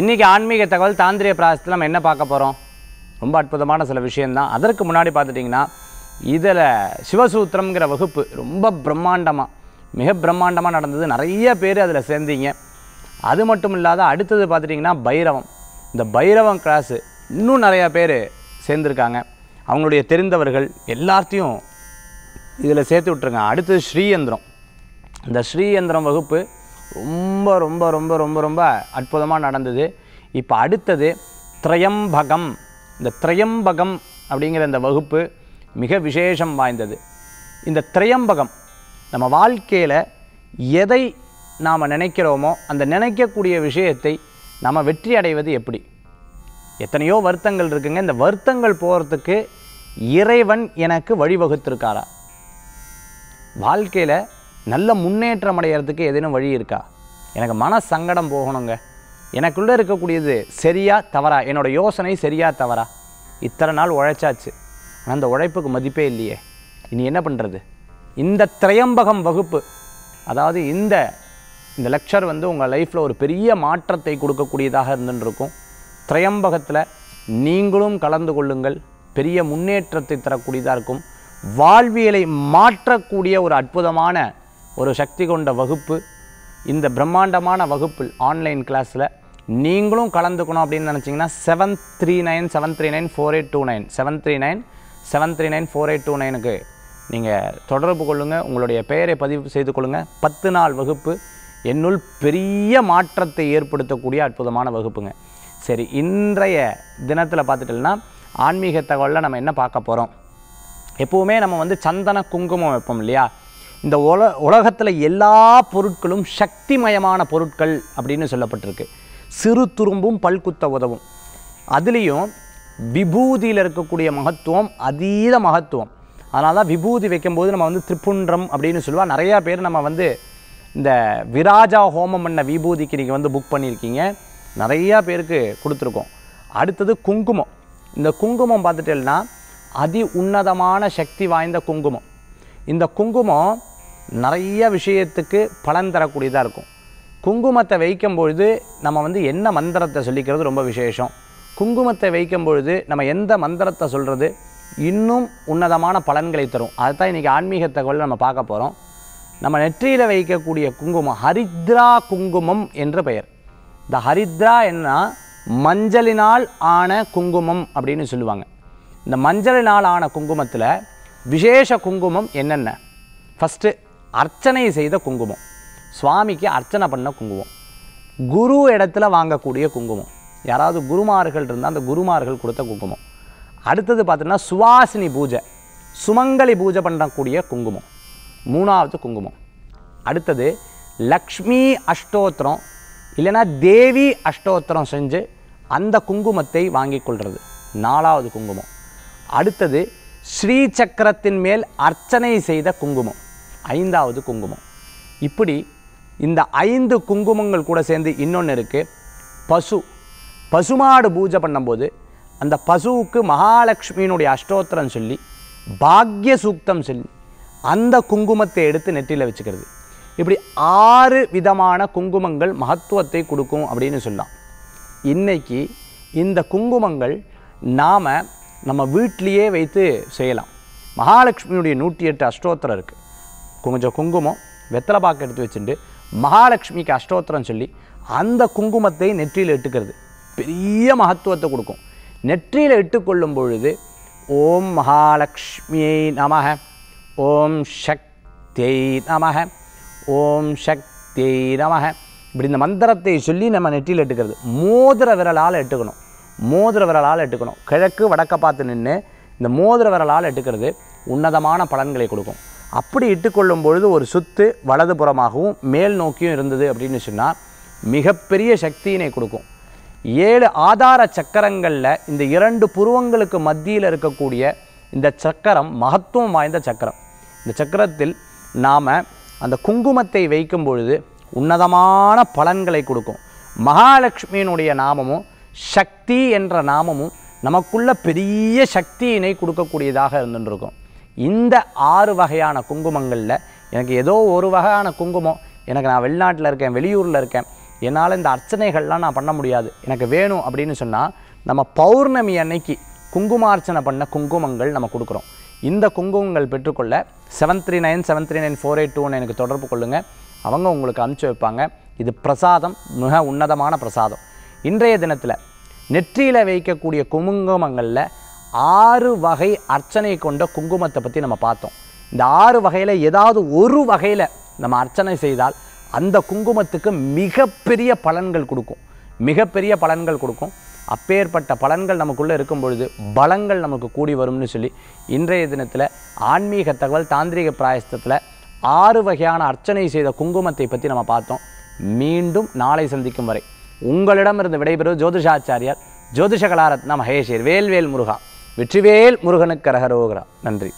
இன்றைக்கி ஆன்மீக தகவல் தாந்திரிய பிராசத்தில் நம்ம என்ன பார்க்க போகிறோம் ரொம்ப அற்புதமான சில விஷயந்தான் அதற்கு முன்னாடி பார்த்துட்டிங்கன்னா இதில் சிவசூத்திரங்கிற வகுப்பு ரொம்ப பிரம்மாண்டமாக மிக பிரம்மாண்டமாக நடந்தது நிறைய பேர் அதில் சேர்ந்தீங்க அது மட்டும் இல்லாத அடுத்தது பார்த்துட்டிங்கன்னா பைரவம் இந்த பைரவம் கிளாஸு இன்னும் நிறையா பேர் சேர்ந்துருக்காங்க அவங்களுடைய தெரிந்தவர்கள் எல்லாத்தையும் இதில் சேர்த்து விட்ருங்க அடுத்தது ஸ்ரீயந்திரம் இந்த ஸ்ரீயந்திரம் வகுப்பு ரொம்ப ரொம்ப ரொம்ப ரொம்ப ரொம்ப அற்புதமாக நடந்தது இப்போ அடுத்தது திரையம்பகம் இந்த திரையம்பகம் அப்படிங்கிற இந்த வகுப்பு மிக விசேஷம் வாய்ந்தது இந்த திரையம்பகம் நம்ம வாழ்க்கையில் எதை நாம் நினைக்கிறோமோ அந்த நினைக்கக்கூடிய விஷயத்தை நம்ம வெற்றி அடைவது எப்படி எத்தனையோ வருத்தங்கள் இருக்குங்க இந்த வருத்தங்கள் போகிறதுக்கு இறைவன் எனக்கு வழிவகுத்திருக்காரா வாழ்க்கையில் நல்ல முன்னேற்றம் அடையிறதுக்கு ஏதேனும் வழி இருக்கா எனக்கு மன சங்கடம் போகணுங்க எனக்குள்ளே இருக்கக்கூடியது சரியா தவறா என்னோடய யோசனை சரியா தவறா இத்தனை நாள் உழைச்சாச்சு ஆனால் அந்த உழைப்புக்கு மதிப்பே இல்லையே இனி என்ன பண்ணுறது இந்த திரையம்பகம் வகுப்பு அதாவது இந்த இந்த லெக்சர் வந்து உங்கள் லைஃப்பில் ஒரு பெரிய மாற்றத்தை கொடுக்கக்கூடியதாக இருந்துருக்கும் திரையம்பகத்தில் நீங்களும் கலந்து கொள்ளுங்கள் பெரிய முன்னேற்றத்தை தரக்கூடியதாக இருக்கும் வாழ்வியலை மாற்றக்கூடிய ஒரு அற்புதமான ஒரு சக்தி கொண்ட வகுப்பு இந்த பிரம்மாண்டமான வகுப்பில் ஆன்லைன் கிளாஸில் நீங்களும் கலந்துக்கணும் அப்படின்னு நினச்சிங்கன்னா seven three nine seven three nine four eight two nine seven three nine seven three nine four eight two நைனுக்கு நீங்கள் தொடர்பு கொள்ளுங்கள் உங்களுடைய பெயரை பதிவு செய்து கொள்ளுங்கள் பத்து நாள் வகுப்பு என்னுள் பெரிய மாற்றத்தை ஏற்படுத்தக்கூடிய அற்புதமான வகுப்புங்க சரி இன்றைய தினத்தில் பார்த்துட்டோம்னா ஆன்மீக தகவலில் நம்ம என்ன பார்க்க போகிறோம் எப்போவுமே நம்ம வந்து சந்தன குங்குமம் வைப்போம் இல்லையா இந்த உல உலகத்தில் எல்லா பொருட்களும் சக்திமயமான பொருட்கள் அப்படின்னு சொல்லப்பட்டிருக்கு சிறு துரும்பும் பல்குத்த உதவும் அதுலேயும் விபூதியில் இருக்கக்கூடிய மகத்துவம் அதீத மகத்துவம் அதனால தான் விபூதி வைக்கும்போது நம்ம வந்து திருப்புன்றம் அப்படின்னு சொல்லுவோம் நிறையா பேர் நம்ம வந்து இந்த விராஜா ஹோமம் பண்ண விபூதிக்கு நீங்கள் வந்து புக் பண்ணியிருக்கீங்க நிறையா பேருக்கு கொடுத்துருக்கோம் அடுத்தது குங்குமம் இந்த குங்குமம் பார்த்துட்டேன்னா அதி உன்னதமான சக்தி வாய்ந்த குங்குமம் இந்த குங்குமம் நிறைய விஷயத்துக்கு பலன் தரக்கூடியதாக இருக்கும் குங்குமத்தை வைக்கும் பொழுது நம்ம வந்து என்ன மந்திரத்தை சொல்லிக்கிறது ரொம்ப விசேஷம் குங்குமத்தை வைக்கும் பொழுது நம்ம எந்த மந்திரத்தை சொல்கிறது இன்னும் உன்னதமான பலன்களை தரும் அதுதான் இன்றைக்கி ஆன்மீக தகவல் நம்ம பார்க்க போகிறோம் நம்ம நெற்றியில் வைக்கக்கூடிய குங்குமம் ஹரித்ரா குங்குமம் என்று பெயர் இந்த ஹரித்ரா என்ன மஞ்சளினால் ஆன குங்குமம் அப்படின்னு சொல்லுவாங்க இந்த மஞ்சளினால் ஆன குங்குமத்தில் விசேஷ குங்குமம் என்னென்ன ஃபஸ்ட்டு அர்ச்சனை செய்த குங்குமம் சுவாமிக்கு அர்ச்சனை பண்ண குங்குமம் குரு இடத்துல வாங்கக்கூடிய குங்குமம் யாராவது குருமார்கள் இருந்தால் அந்த குருமார்கள் கொடுத்த குங்குமம் அடுத்தது பார்த்தீங்கன்னா சுவாசினி பூஜை சுமங்கலி பூஜை பண்ணக்கூடிய குங்குமம் மூணாவது குங்குமம் அடுத்தது லக்ஷ்மி அஷ்டோத்திரம் இல்லைனா தேவி அஷ்டோத்திரம் செஞ்சு அந்த குங்குமத்தை வாங்கி கொள்வது நாலாவது குங்குமம் அடுத்தது ஸ்ரீ சக்கரத்தின் மேல் அர்ச்சனை செய்த குங்குமம் ஐந்தாவது குங்குமம் இப்படி இந்த ஐந்து குங்குமங்கள் கூட சேர்ந்து இன்னொன்று இருக்குது பசு பசுமாடு பூஜை பண்ணும்போது அந்த பசுவுக்கு மகாலட்சுமியினுடைய அஷ்டோத்திரம் சொல்லி பாக்ய சூக்தம் சொல்லி அந்த குங்குமத்தை எடுத்து நெற்றியில் வச்சுக்கிறது இப்படி ஆறு விதமான குங்குமங்கள் மகத்துவத்தை கொடுக்கும் அப்படின்னு சொல்லலாம் இன்றைக்கி இந்த குங்குமங்கள் நாம் நம்ம வீட்டிலையே வைத்து செய்யலாம் மகாலட்சுமியுடைய நூற்றி எட்டு அஷ்டோத்திரம் இருக்குது கொஞ்சம் குங்குமம் வெத்தலை பாக்கு எடுத்து வச்சுட்டு மகாலட்சுமிக்கு அஷ்டோத்திரம் சொல்லி அந்த குங்குமத்தை நெற்றியில் இட்டுக்கிறது பெரிய மகத்துவத்தை கொடுக்கும் நெற்றியில் இட்டுக்கொள்ளும் பொழுது ஓம் மகாலட்சுமியை நமக ஓம் சக்தியை நமக ஓம் சக்தியை நமக இப்படி இந்த மந்திரத்தை சொல்லி நம்ம நெற்றியில் எட்டுக்கிறது மோதிர விரலால் எட்டுக்கணும் மோதிர விரலால் எடுக்கணும் கிழக்கு வடக்க பார்த்து நின்று இந்த மோதிர விரலால் எடுக்கிறது உன்னதமான பலன்களை கொடுக்கும் அப்படி இட்டுக்கொள்ளும் பொழுது ஒரு சுத்து வலதுபுறமாகவும் மேல் நோக்கியும் இருந்தது அப்படின்னு சொன்னால் மிகப்பெரிய சக்தியினை கொடுக்கும் ஏழு ஆதார சக்கரங்களில் இந்த இரண்டு புருவங்களுக்கு மத்தியில் இருக்கக்கூடிய இந்த சக்கரம் மகத்துவம் வாய்ந்த சக்கரம் இந்த சக்கரத்தில் நாம் அந்த குங்குமத்தை வைக்கும் பொழுது உன்னதமான பலன்களை கொடுக்கும் மகாலட்சுமியினுடைய நாமமும் சக்தி என்ற நாமமும் நமக்குள்ள பெரிய சக்தியினை கொடுக்கக்கூடியதாக இருந்துருக்கும் இந்த ஆறு வகையான குங்குமங்களில் எனக்கு ஏதோ ஒரு வகையான குங்குமம் எனக்கு நான் வெளிநாட்டில் இருக்கேன் வெளியூரில் இருக்கேன் என்னால் இந்த அர்ச்சனைகள்லாம் நான் பண்ண முடியாது எனக்கு வேணும் அப்படின்னு சொன்னால் நம்ம பௌர்ணமி அன்னைக்கு குங்குமார்ச்சனை பண்ண குங்குமங்கள் நம்ம கொடுக்குறோம் இந்த குங்குமங்கள் பெற்றுக்கொள்ள seven three nine seven three nine four eight two எனக்கு தொடர்பு கொள்ளுங்கள் அவங்க உங்களுக்கு அனுப்பிச்சி வைப்பாங்க இது பிரசாதம் மிக உன்னதமான பிரசாதம் இன்றைய தினத்தில் நெற்றியில் வைக்கக்கூடிய குங்குமங்களில் ஆறு வகை அர்ச்சனை கொண்ட குங்குமத்தை பற்றி நம்ம பார்த்தோம் இந்த ஆறு வகையில் ஏதாவது ஒரு வகையில் நம்ம அர்ச்சனை செய்தால் அந்த குங்குமத்துக்கு மிகப்பெரிய பலன்கள் கொடுக்கும் மிகப்பெரிய பலன்கள் கொடுக்கும் அப்பேற்பட்ட பலன்கள் நமக்குள்ளே இருக்கும் பொழுது பலங்கள் நமக்கு கூடி வரும்னு சொல்லி இன்றைய தினத்தில் ஆன்மீக தகவல் தாந்திரிக பிராயசத்தில் ஆறு வகையான அர்ச்சனை செய்த குங்குமத்தை பற்றி நம்ம பார்த்தோம் மீண்டும் நாளை சந்திக்கும் வரை உங்களிடமிருந்து விடைபெறுவது ஜோதிஷாச்சாரியார் ஜோதிஷ கலாரத்னா மகேஷர் வேல்வேல் முருகா வெற்றிவேல் முருகனுக்கு ரகரோகரா நன்றி